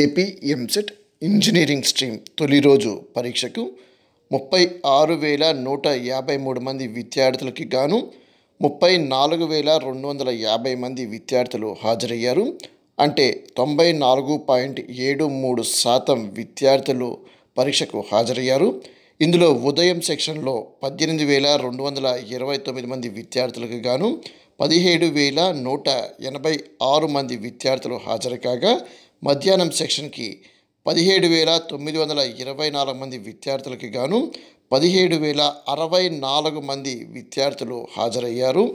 AP EAMCET engineering stream తొలి రోజు పరీక్షకు ముప్పై ఆరు వేల నూట యాభై మూడు మంది విద్యార్థులకి గాను ముప్పై నాలుగు వేల రెండు వందల యాభై మంది విద్యార్థులు హాజరయ్యారు అంటే తొంభై నాలుగు పాయింట్ ఏడు మూడు శాతం విద్యార్థులు పరీక్షకు హాజరయ్యారు ఇందులో ఉదయం సెక్షన్లో పద్దెనిమిది వేల రెండు వందల ఇరవై తొమ్మిది మంది విద్యార్థులకు గాను పదిహేడు వేల నూట ఎనభై ఆరు మంది విద్యార్థులు హాజరు కాగా మధ్యాహ్నం సెక్షన్కి పదిహేడు వేల తొమ్మిది వందల ఇరవై నాలుగు మంది విద్యార్థులకి గాను పదిహేడు వేల అరవై నాలుగు మంది విద్యార్థులు హాజరయ్యారు